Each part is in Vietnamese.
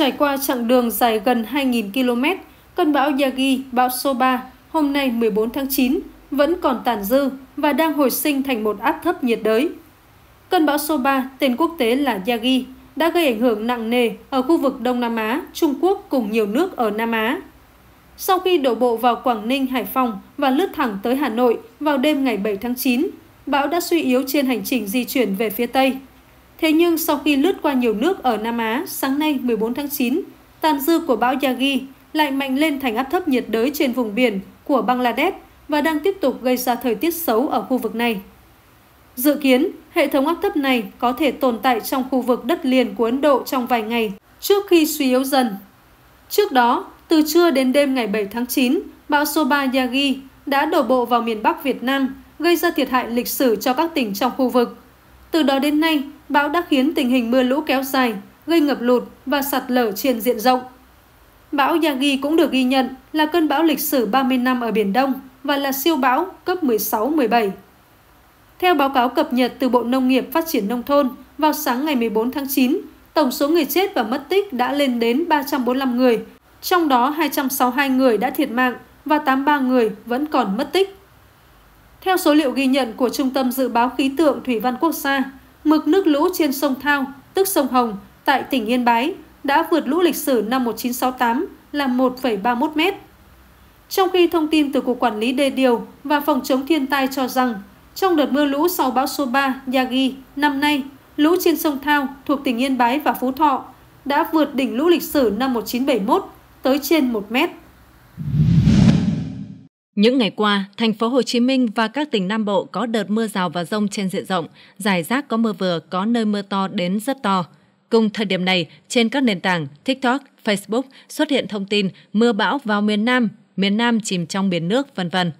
Trải qua chặng đường dài gần 2.000 km, cơn bão Yagi, bão số 3, hôm nay 14 tháng 9, vẫn còn tàn dư và đang hồi sinh thành một áp thấp nhiệt đới. Cơn bão số 3, tên quốc tế là Yagi, đã gây ảnh hưởng nặng nề ở khu vực Đông Nam Á, Trung Quốc cùng nhiều nước ở Nam Á. Sau khi đổ bộ vào Quảng Ninh, Hải Phòng và lướt thẳng tới Hà Nội vào đêm ngày 7 tháng 9, bão đã suy yếu trên hành trình di chuyển về phía Tây. Thế nhưng sau khi lướt qua nhiều nước ở Nam Á, sáng nay 14 tháng 9, tàn dư của bão Yagi lại mạnh lên thành áp thấp nhiệt đới trên vùng biển của Bangladesh và đang tiếp tục gây ra thời tiết xấu ở khu vực này. Dự kiến, hệ thống áp thấp này có thể tồn tại trong khu vực đất liền của Ấn Độ trong vài ngày trước khi suy yếu dần. Trước đó, từ trưa đến đêm ngày 7 tháng 9, bão số 3 Yagi đã đổ bộ vào miền Bắc Việt Nam, gây ra thiệt hại lịch sử cho các tỉnh trong khu vực. Từ đó đến nay, bão đã khiến tình hình mưa lũ kéo dài, gây ngập lụt và sạt lở trên diện rộng. Bão Yagi cũng được ghi nhận là cơn bão lịch sử 30 năm ở Biển Đông và là siêu bão cấp 16-17. Theo báo cáo cập nhật từ Bộ Nông nghiệp Phát triển Nông thôn, vào sáng ngày 14 tháng 9, tổng số người chết và mất tích đã lên đến 345 người, trong đó 262 người đã thiệt mạng và 83 người vẫn còn mất tích. Theo số liệu ghi nhận của Trung tâm Dự báo Khí tượng Thủy văn Quốc gia, Mực nước lũ trên sông Thao, tức sông Hồng, tại tỉnh Yên Bái đã vượt lũ lịch sử năm 1968 là 1,31 mét. Trong khi thông tin từ Cục Quản lý Đê Điều và Phòng chống thiên tai cho rằng, trong đợt mưa lũ sau bão số 3 Yagi năm nay, lũ trên sông Thao thuộc tỉnh Yên Bái và Phú Thọ đã vượt đỉnh lũ lịch sử năm 1971 tới trên 1 mét. Những ngày qua, thành phố Hồ Chí Minh và các tỉnh Nam Bộ có đợt mưa rào và rông trên diện rộng, giải rác có mưa vừa, có nơi mưa to đến rất to. Cùng thời điểm này, trên các nền tảng TikTok, Facebook xuất hiện thông tin mưa bão vào miền Nam, miền Nam chìm trong biển nước, vân vân.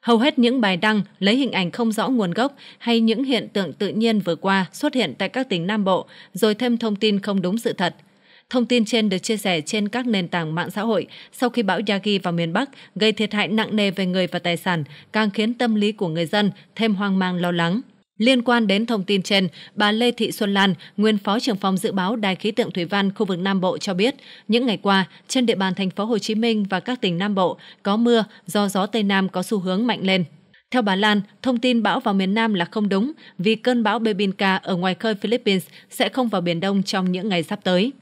Hầu hết những bài đăng lấy hình ảnh không rõ nguồn gốc hay những hiện tượng tự nhiên vừa qua xuất hiện tại các tỉnh Nam Bộ, rồi thêm thông tin không đúng sự thật – Thông tin trên được chia sẻ trên các nền tảng mạng xã hội sau khi bão Yagi vào miền Bắc gây thiệt hại nặng nề về người và tài sản, càng khiến tâm lý của người dân thêm hoang mang lo lắng. Liên quan đến thông tin trên, bà Lê Thị Xuân Lan, nguyên phó trưởng phòng dự báo Đài khí tượng thủy văn khu vực Nam Bộ cho biết, những ngày qua, trên địa bàn thành phố Hồ Chí Minh và các tỉnh Nam Bộ có mưa do gió Tây Nam có xu hướng mạnh lên. Theo bà Lan, thông tin bão vào miền Nam là không đúng vì cơn bão Bebinca ở ngoài khơi Philippines sẽ không vào Biển Đông trong những ngày sắp tới.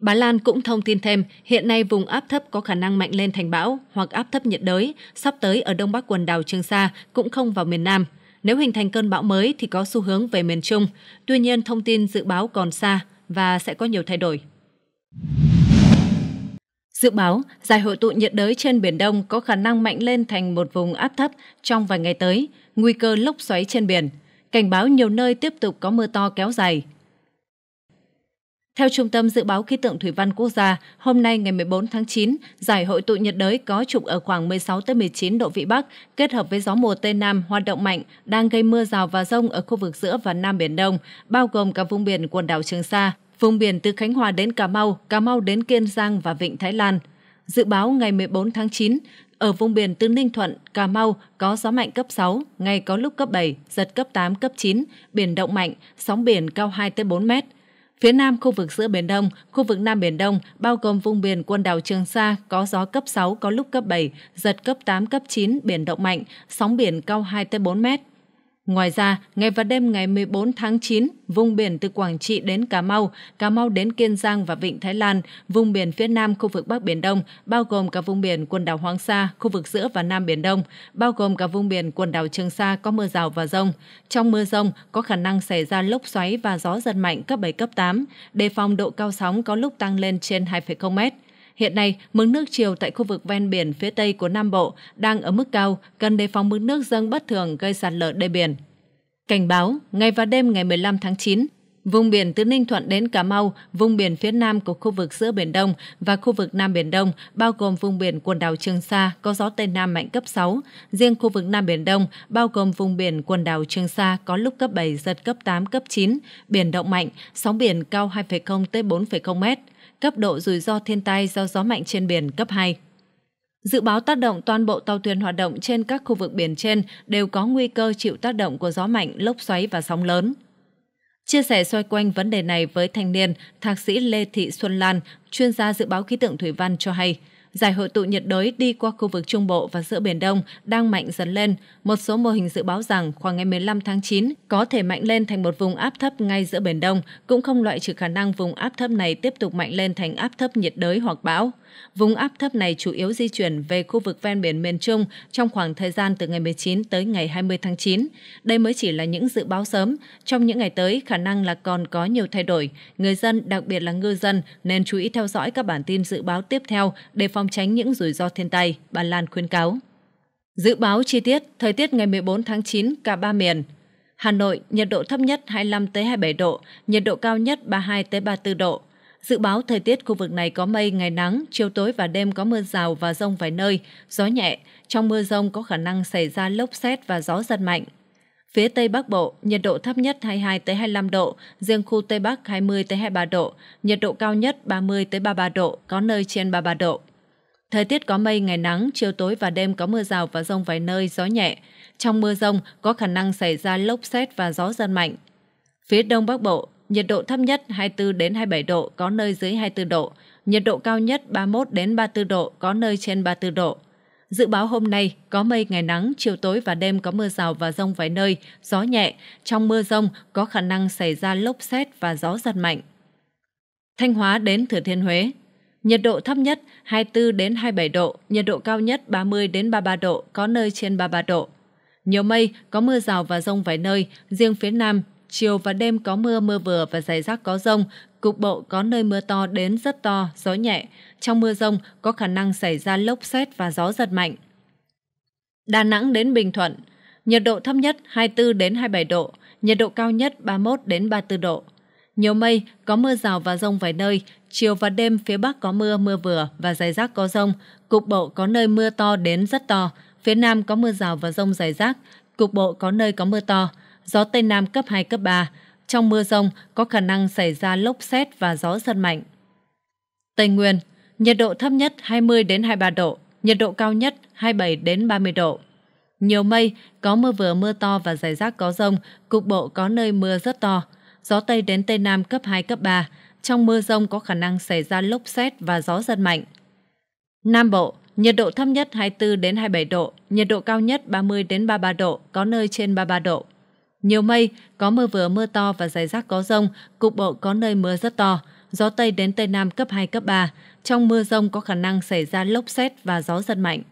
Bà Lan cũng thông tin thêm, hiện nay vùng áp thấp có khả năng mạnh lên thành bão hoặc áp thấp nhiệt đới, sắp tới ở đông bắc quần đảo Trường Sa cũng không vào miền Nam. Nếu hình thành cơn bão mới thì có xu hướng về miền Trung. Tuy nhiên, thông tin dự báo còn xa và sẽ có nhiều thay đổi. Dự báo, giải hội tụ nhiệt đới trên Biển Đông có khả năng mạnh lên thành một vùng áp thấp trong vài ngày tới, nguy cơ lốc xoáy trên biển. Cảnh báo nhiều nơi tiếp tục có mưa to kéo dài, theo Trung tâm Dự báo Khí tượng Thủy văn Quốc gia, hôm nay ngày 14 tháng 9, giải hội tụ nhiệt đới có trục ở khoảng 16-19 độ Vĩ Bắc, kết hợp với gió mùa Tây Nam hoạt động mạnh, đang gây mưa rào và rông ở khu vực giữa và Nam Biển Đông, bao gồm cả vùng biển quần đảo Trường Sa, vùng biển từ Khánh Hòa đến Cà Mau, Cà Mau đến Kiên Giang và Vịnh Thái Lan. Dự báo ngày 14 tháng 9, ở vùng biển từ Ninh Thuận, Cà Mau có gió mạnh cấp 6, ngày có lúc cấp 7, giật cấp 8, cấp 9, biển động mạnh, sóng biển cao 2-4 mét. Phía Nam khu vực giữa Biển Đông, khu vực Nam Biển Đông, bao gồm vùng biển quần đảo Trường Sa, có gió cấp 6, có lúc cấp 7, giật cấp 8, cấp 9, biển động mạnh, sóng biển cao 2-4 mét. Ngoài ra, ngày và đêm ngày 14 tháng 9, vùng biển từ Quảng Trị đến Cà Mau, Cà Mau đến Kiên Giang và Vịnh Thái Lan, vùng biển phía nam khu vực Bắc Biển Đông, bao gồm cả vùng biển quần đảo Hoàng Sa, khu vực giữa và Nam Biển Đông, bao gồm cả vùng biển quần đảo Trường Sa có mưa rào và rông. Trong mưa rông có khả năng xảy ra lốc xoáy và gió giật mạnh cấp 7, cấp 8, đề phòng độ cao sóng có lúc tăng lên trên 2,0 mét. Hiện nay, mực nước chiều tại khu vực ven biển phía Tây của Nam Bộ đang ở mức cao, cần đề phòng mực nước dâng bất thường gây sạt lở đê biển. Cảnh báo, ngày và đêm ngày 15 tháng 9, vùng biển từ Ninh Thuận đến Cà Mau, vùng biển phía nam của khu vực giữa Biển Đông và khu vực Nam Biển Đông, bao gồm vùng biển quần đảo Trường Sa có gió Tây Nam mạnh cấp 6. Riêng khu vực Nam Biển Đông, bao gồm vùng biển quần đảo Trường Sa có lúc cấp 7, giật cấp 8, cấp 9, biển động mạnh, sóng biển cao 2,0 tới 4,0 mét. Cấp độ rủi ro thiên tai do gió mạnh trên biển cấp 2. Dự báo tác động toàn bộ tàu thuyền hoạt động trên các khu vực biển trên đều có nguy cơ chịu tác động của gió mạnh, lốc xoáy và sóng lớn. Chia sẻ xoay quanh vấn đề này với thanh niên, thạc sĩ Lê Thị Xuân Lan, chuyên gia dự báo khí tượng thủy văn cho hay, giải hội tụ nhiệt đới đi qua khu vực Trung Bộ và giữa Biển Đông đang mạnh dần lên. Một số mô hình dự báo rằng khoảng ngày 15 tháng 9 có thể mạnh lên thành một vùng áp thấp ngay giữa Biển Đông, cũng không loại trừ khả năng vùng áp thấp này tiếp tục mạnh lên thành áp thấp nhiệt đới hoặc bão. Vùng áp thấp này chủ yếu di chuyển về khu vực ven biển miền Trung trong khoảng thời gian từ ngày 19 tới ngày 20 tháng 9. Đây mới chỉ là những dự báo sớm. Trong những ngày tới, khả năng là còn có nhiều thay đổi. Người dân, đặc biệt là ngư dân, nên chú ý theo dõi các bản tin dự báo tiếp theo để phòng tránh những rủi ro thiên tai, bà Lan khuyên cáo. Dự báo chi tiết, thời tiết ngày 14 tháng 9 cả ba miền, Hà Nội, nhiệt độ thấp nhất 25 tới 27 độ, nhiệt độ cao nhất 32 tới 34 độ. Dự báo thời tiết khu vực này có mây, ngày nắng, chiều tối và đêm có mưa rào và rông vài nơi, gió nhẹ. Trong mưa rông có khả năng xảy ra lốc xét và gió giật mạnh. Phía Tây Bắc Bộ, nhiệt độ thấp nhất 22-25 độ, riêng khu Tây Bắc 20-23 độ, nhiệt độ cao nhất 30-33 độ, có nơi trên 33 độ. Thời tiết có mây, ngày nắng, chiều tối và đêm có mưa rào và rông vài nơi, gió nhẹ. Trong mưa rông có khả năng xảy ra lốc xét và gió giật mạnh. Phía Đông Bắc Bộ, nhiệt độ thấp nhất 24 đến 27 độ, có nơi dưới 24 độ, nhiệt độ cao nhất 31 đến 34 độ, có nơi trên 34 độ. Dự báo hôm nay có mây ngày nắng, chiều tối và đêm có mưa rào và rông vài nơi, gió nhẹ. Trong mưa rông có khả năng xảy ra lốc xét và gió giật mạnh. Thanh Hóa đến Thừa Thiên Huế, nhiệt độ thấp nhất 24 đến 27 độ, nhiệt độ cao nhất 30 đến 33 độ, có nơi trên 33 độ. Nhiều mây, có mưa rào và rông vài nơi, riêng phía Nam chiều và đêm có mưa mưa vừa và rải rác có rông, cục bộ có nơi mưa to đến rất to, gió nhẹ. Trong mưa rông có khả năng xảy ra lốc xét và gió giật mạnh. Đà Nẵng đến Bình Thuận, nhiệt độ thấp nhất 24 đến 27 độ, nhiệt độ cao nhất 31 đến 34 độ. Nhiều mây, có mưa rào và rông vài nơi, chiều và đêm phía Bắc có mưa mưa vừa và rải rác có rông, cục bộ có nơi mưa to đến rất to, phía Nam có mưa rào và rông rải rác, cục bộ có nơi có mưa to, gió Tây Nam cấp 2, cấp 3. Trong mưa rông có khả năng xảy ra lốc xét và gió giật mạnh. Tây Nguyên, nhiệt độ thấp nhất 20 đến 23 độ, nhiệt độ cao nhất 27 đến 30 độ. Nhiều mây, có mưa vừa mưa to và rải rác có rông, cục bộ có nơi mưa rất to. Gió Tây đến Tây Nam cấp 2, cấp 3. Trong mưa rông có khả năng xảy ra lốc xét và gió giật mạnh. Nam Bộ, nhiệt độ thấp nhất 24 đến 27 độ, nhiệt độ cao nhất 30 đến 33 độ, có nơi trên 33 độ. Nhiều mây, có mưa vừa mưa to và rải rác có rông, cục bộ có nơi mưa rất to, gió Tây đến Tây Nam cấp 2, cấp 3. Trong mưa rông có khả năng xảy ra lốc xét và gió giật mạnh.